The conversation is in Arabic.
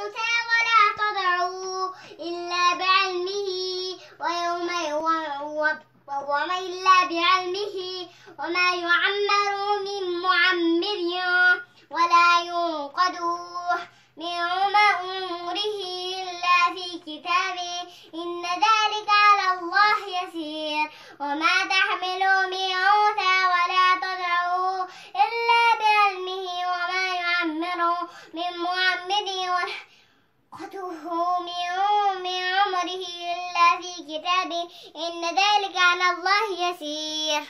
ولا تدعوا إلا بعلمه ويوم يوم وما إلا بعلمه وما يعمر من معمر ولا ينقد من عمره إلا في كتاب إن ذلك على الله يسير وما تحمل من أنثى ولا تدعو إلا بعلمه وما يعمر من معمر أخذته من من عمره إلا في كتابه إن ذلك على الله يسير